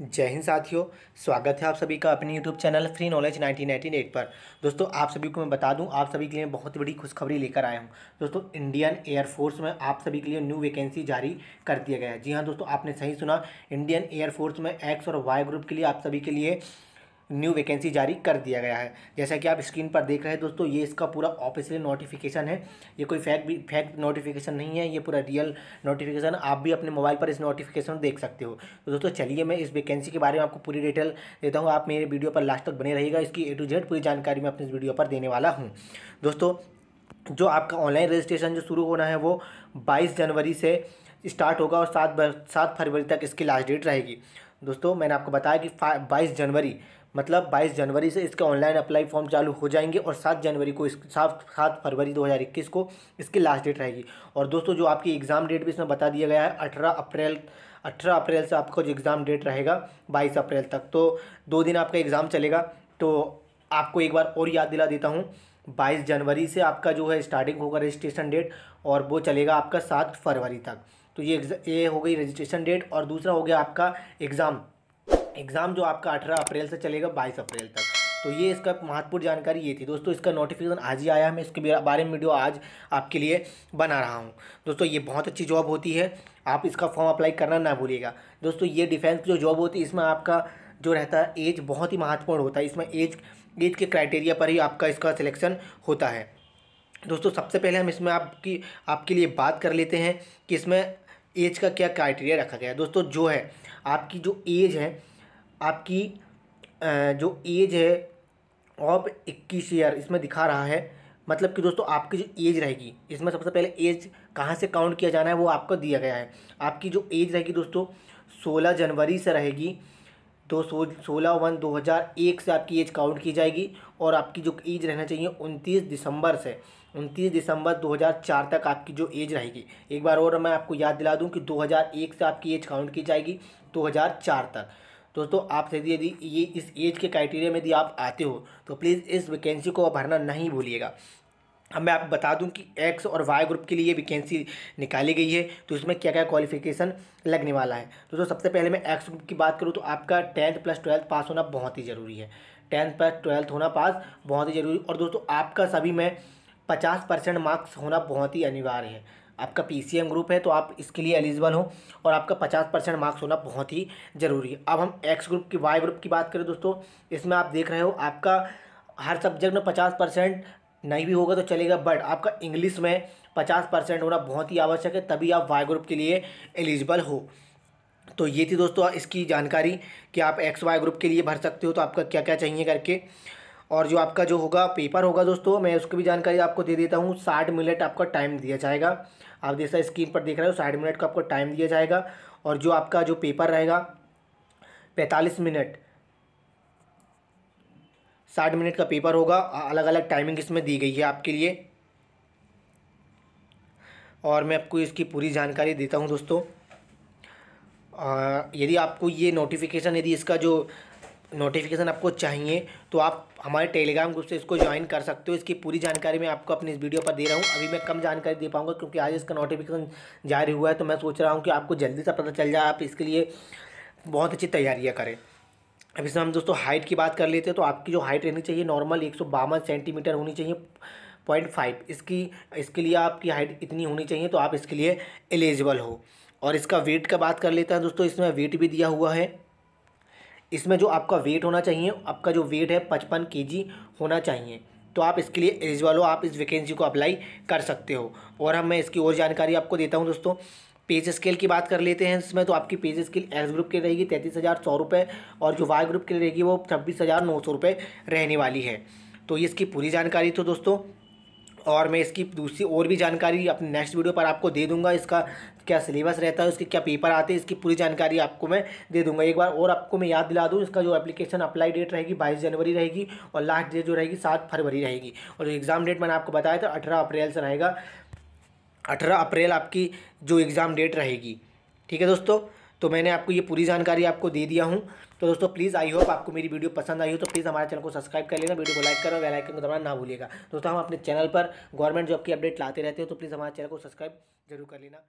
जय हिंद साथियों स्वागत है आप सभी का अपने YouTube चैनल फ्री नॉलेज 1998 पर दोस्तों आप सभी को मैं बता दूं आप सभी के लिए बहुत बड़ी खुशखबरी लेकर आया हूं दोस्तों इंडियन एयरफोर्स में आप सभी के लिए न्यू वैकेंसी जारी कर दिया गया है जी हाँ दोस्तों आपने सही सुना इंडियन एयरफोर्स में एक्स और वाई ग्रुप के लिए आप सभी के लिए न्यू वैकेंसी जारी कर दिया गया है जैसा कि आप स्क्रीन पर देख रहे हैं दोस्तों ये इसका पूरा ऑफिशियल नोटिफिकेशन है ये कोई फैक भी फैक्ट नोटिफिकेशन नहीं है ये पूरा रियल नोटिफिकेशन आप भी अपने मोबाइल पर इस नोटिफिकेशन देख सकते हो तो दोस्तों चलिए मैं इस वैकेंसी के बारे में आपको पूरी डिटेल देता हूँ आप मेरे वीडियो पर लास्ट तक बने रहेगा इसकी ए टू जेड पूरी जानकारी मैं अपने वीडियो पर देने वाला हूँ दोस्तों जो आपका ऑनलाइन रजिस्ट्रेशन जो शुरू होना है वो बाईस जनवरी से स्टार्ट होगा और सात सात फरवरी तक इसकी लास्ट डेट रहेगी दोस्तों मैंने आपको बताया कि बाईस जनवरी मतलब 22 जनवरी से इसके ऑनलाइन अप्लाई फॉर्म चालू हो जाएंगे और 7 जनवरी को इस सात सात फरवरी 2021 को इसकी लास्ट डेट रहेगी और दोस्तों जो आपकी एग्ज़ाम डेट भी इसमें बता दिया गया है अठारह अप्रैल अठारह अप्रैल से आपका जो एग्ज़ाम डेट रहेगा बाईस अप्रैल तक तो दो दिन आपका एग्ज़ाम चलेगा तो आपको एक बार और याद दिला देता हूँ बाईस जनवरी से आपका जो है स्टार्टिंग होगा रजिस्ट्रेशन डेट और वो चलेगा आपका सात फरवरी तक तो ये ये हो गई रजिस्ट्रेशन डेट और दूसरा हो गया आपका एग्ज़ाम एग्ज़ाम जो आपका अठारह अप्रैल से चलेगा बाईस अप्रैल तक तो ये इसका महत्वपूर्ण जानकारी ये थी दोस्तों इसका नोटिफिकेशन आज ही आया है मैं इसके बारे में वीडियो आज आपके लिए बना रहा हूँ दोस्तों ये बहुत अच्छी जॉब होती है आप इसका फॉर्म अप्लाई करना ना भूलिएगा दोस्तों ये डिफेंस की जो जॉब होती है इसमें आपका जो रहता है एज बहुत ही महत्वपूर्ण होता है इसमें एज एज के क्राइटेरिया पर ही आपका इसका सिलेक्शन होता है दोस्तों सबसे पहले हम इसमें आपकी आपके लिए बात कर लेते हैं कि इसमें एज का क्या क्राइटेरिया रखा गया है दोस्तों जो है आपकी जो एज है आपकी जो एज है ऑफ इक्कीस ईयर इसमें दिखा रहा है मतलब कि दोस्तों आपकी जो एज रहेगी इसमें सबसे पहले एज कहाँ से काउंट किया जाना है वो आपको दिया गया है आपकी जो एज रहेगी दोस्तों सोलह जनवरी से रहेगी दो सो सोलह वन दो हज़ार एक से आपकी एज काउंट की जाएगी और आपकी जो एज रहना चाहिए उनतीस दिसंबर से उनतीस दिसंबर 2004 तक आपकी जो एज रहेगी एक बार और मैं आपको याद दिला दूं कि 2001 से आपकी एज काउंट की जाएगी 2004 तक दोस्तों आप यदि यदि ये इस एज के क्राइटेरिया में यदि आप आते हो तो प्लीज़ इस वैकेंसी को भरना नहीं भूलिएगा अब मैं आपको बता दूं कि एक्स और वाई ग्रुप के लिए वैकेंसी निकाली गई है तो इसमें क्या क्या क्वालिफिकेशन लगने वाला है तो, तो सबसे पहले मैं एक्स ग्रुप की बात करूँ तो आपका टेंथ प्लस ट्वेल्थ पास होना बहुत ही ज़रूरी है टेंथ प्लस ट्वेल्थ होना पास बहुत ही ज़रूरी और दोस्तों आपका सभी में पचास परसेंट मार्क्स होना बहुत ही अनिवार्य है आपका पी ग्रुप है तो आप इसके लिए एलिजिबल हो और आपका पचास परसेंट मार्क्स होना बहुत ही ज़रूरी है अब हम एक्स ग्रुप की वाई ग्रुप की बात करें दोस्तों इसमें आप देख रहे हो आपका हर सब्जेक्ट में पचास परसेंट नहीं भी होगा तो चलेगा बट आपका इंग्लिश में पचास परसेंट होना बहुत ही आवश्यक है तभी आप वाई ग्रुप के लिए एलिजिबल हो तो ये थी दोस्तों इसकी जानकारी कि आप एक्स वाई ग्रुप के लिए भर सकते हो तो आपका क्या क्या चाहिए करके और जो आपका जो होगा पेपर होगा दोस्तों मैं उसकी भी जानकारी आपको दे देता हूँ साठ मिनट आपका टाइम दिया जाएगा आप जैसा स्क्रीन पर देख रहे हो साठ मिनट का आपको टाइम दिया जाएगा और जो आपका जो पेपर रहेगा पैंतालीस मिनट साठ मिनट का पेपर होगा अलग अलग टाइमिंग इसमें दी गई है आपके लिए और मैं आपको इसकी पूरी जानकारी देता हूँ दोस्तों यदि आपको ये नोटिफिकेशन यदि इसका जो नोटिफिकेशन आपको चाहिए तो आप हमारे टेलीग्राम ग्रुप से इसको ज्वाइन कर सकते हो इसकी पूरी जानकारी मैं आपको अपनी इस वीडियो पर दे रहा हूँ अभी मैं कम जानकारी दे पाऊँगा क्योंकि आज इसका नोटिफिकेशन जारी हुआ है तो मैं सोच रहा हूँ कि आपको जल्दी से पता चल जाए आप इसके लिए बहुत अच्छी तैयारियाँ करें अब इसमें हम दोस्तों हाइट की बात कर लेते हैं तो आपकी जो हाइट रहनी चाहिए नॉर्मल एक सेंटीमीटर होनी चाहिए पॉइंट फाइव इसकी इसके लिए आपकी हाइट इतनी होनी चाहिए तो आप इसके लिए एलिजिबल हो और इसका वेट का बात कर लेते हैं दोस्तों इसमें वेट भी दिया हुआ है इसमें जो आपका वेट होना चाहिए आपका जो वेट है पचपन के होना चाहिए तो आप इसके लिए एलिजिबल हो आप इस वैकेंसी को अप्लाई कर सकते हो और हम मैं इसकी और जानकारी आपको देता हूँ दोस्तों पेज स्केल की बात कर लेते हैं इसमें तो आपकी पेज स्केल एक्स ग्रुप की रहेगी तैंतीस हज़ार सौ रुपये और जो वाई ग्रुप की रहेगी वो छब्बीस हज़ार नौ सौ रुपये रहने वाली है तो ये इसकी पूरी जानकारी थी दोस्तों और मैं इसकी दूसरी और भी जानकारी अपने नेक्स्ट वीडियो पर आपको दे दूंगा इसका क्या सिलेबस रहता है उसके क्या पेपर आते हैं इसकी पूरी जानकारी आपको मैं दे दूंगा एक बार और आपको मैं याद दिला दूँ इसका जो एप्लीकेशन अप्लाई डेट रहेगी बाईस जनवरी रहेगी और लास्ट डेट जो रहेगी सात फरवरी रहेगी और जो एग्ज़ाम डेट मैंने आपको बताया था अठारह अप्रैल से रहेगा अठारह अप्रैल आपकी जो एग्ज़ाम डेट रहेगी ठीक है दोस्तों तो मैंने आपको ये पूरी जानकारी आपको दे दिया हूँ तो दोस्तों प्लीज़ आई होप आपको मेरी वीडियो पसंद आई हो तो प्लीज़ हमारे चैनल को सब्सक्राइब कर लेना वीडियो को लाइक करो वेलाइकन को दबाना ना भूलिएगा दोस्तों हम अपने चैनल पर गवर्नमेंट जॉब की अपडेट लाते रहते हो तो प्लीज़ हमारे चैनल को सब्सक्राइब जरूर कर लेना